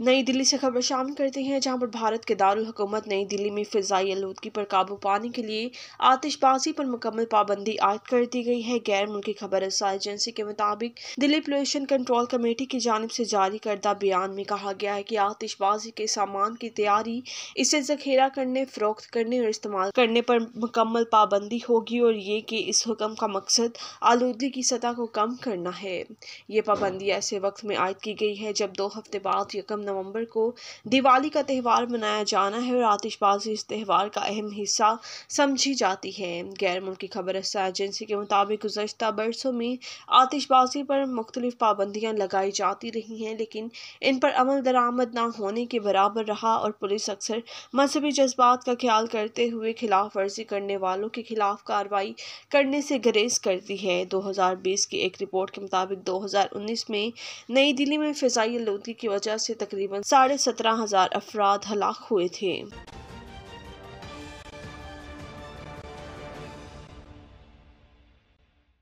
नई दिल्ली से खबर शामिल करते हैं जहां पर भारत के दारकूमत नई दिल्ली में फ़िज़ाई आलूदगी पर काबू पाने के लिए आतिशबाजी पर मुकम्मल पाबंदी आयद कर दी गई है गैर मुल्की खबर एजेंसी के मुताबिक दिल्ली पोल्यूशन कंट्रोल कमेटी की जानब से जारी करदा बयान में कहा गया है कि आतिशबाजी के सामान की तैयारी इसे जखीरा करने फरोख्त करने और इस्तेमाल करने पर मुकम्मल पाबंदी होगी और ये कि इस हुक्म का मकसद आलूदगी की सतह को कम करना है ये पाबंदी ऐसे वक्त में आयद की गई है जब दो हफ्ते बाद यकम नवंबर को दिवाली का त्यौहार मनाया जाना है और आतिशबाजी इस त्यौहार का अहम हिस्सा समझी जाती है गैर मुल्की खबर एजेंसी के मुताबिक गुजशत बरसों में आतिशबाजी पर मुख्तलिफ पाबंदियाँ लगाई जाती रही हैं लेकिन इन पर अमल दरामद ना होने के बराबर रहा और पुलिस अक्सर मजहबी जज्बात का ख्याल करते हुए खिलाफ वर्जी करने वालों के खिलाफ कार्रवाई करने से गरेज करती है दो हज़ार बीस की एक रिपोर्ट के मुताबिक दो हज़ार उन्नीस में नई दिल्ली में फिजाई आलोदगी की वजह से तक तकरीबन साढ़े सत्रह हजार अफराद हलाक हुए थे